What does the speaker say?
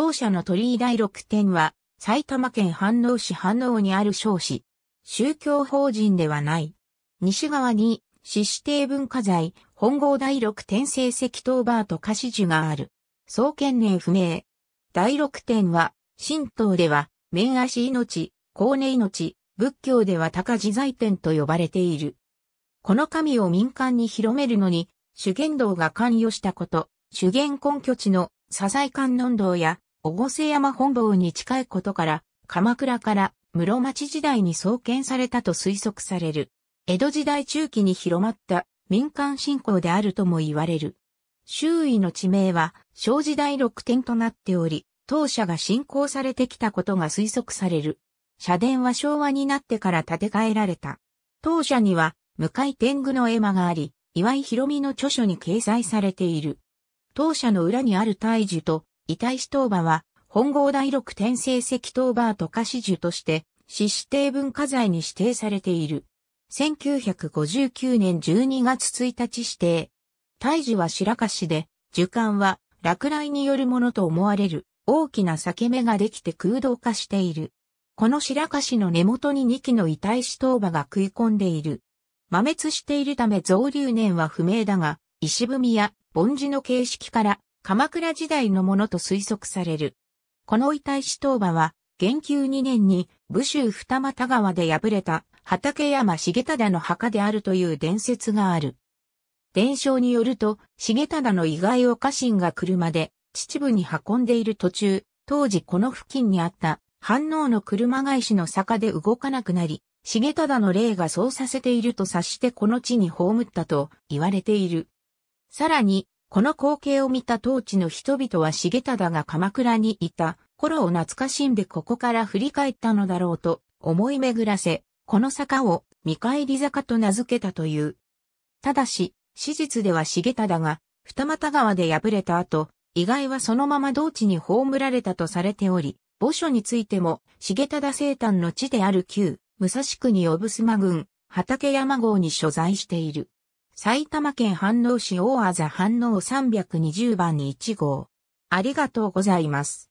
当社の鳥居第六店は、埼玉県飯能市飯能にある商市。宗教法人ではない。西側に、市指定文化財、本郷第六店成石頭バーと菓子樹がある。創建年不明。第六店は、神道では、面足命、高根命、仏教では高自在天と呼ばれている。この神を民間に広めるのに、修験道が関与したこと、修験根拠地の左在観音道や瀬山本坊に近いことから、鎌倉から室町時代に創建されたと推測される。江戸時代中期に広まった民間信仰であるとも言われる。周囲の地名は、小時代六点となっており、当社が信仰されてきたことが推測される。社殿は昭和になってから建て替えられた。当社には、向井天狗の絵馬があり、岩井博美の著書に掲載されている。当社の裏にある大樹と遺体死当場は、本郷第六天聖石当場と河子樹として、市指定文化財に指定されている。1959年12月1日指定。胎児は白河市で、樹冠は落雷によるものと思われる大きな裂け目ができて空洞化している。この白河市の根元に2基の遺体死当場が食い込んでいる。摩滅しているため増流年は不明だが、石踏みや盆地の形式から鎌倉時代のものと推測される。この遺体死闘馬は、元久2年に武州二俣川で敗れた畠山重忠の墓であるという伝説がある。伝承によると、重忠の遺骸を家臣が車で秩父に運んでいる途中、当時この付近にあった反応の車返しの坂で動かなくなり、重忠の霊がそうさせていると察してこの地に葬ったと言われている。さらに、この光景を見た当地の人々は重忠が鎌倉にいた頃を懐かしんでここから振り返ったのだろうと思い巡らせ、この坂を見返り坂と名付けたという。ただし、史実では重忠が二俣川で敗れた後、意外はそのまま同地に葬られたとされており、墓所についても、重忠生誕の地である旧、武蔵国小布間郡、畠山郷に所在している。埼玉県飯能市大字飯能320番に1号。ありがとうございます。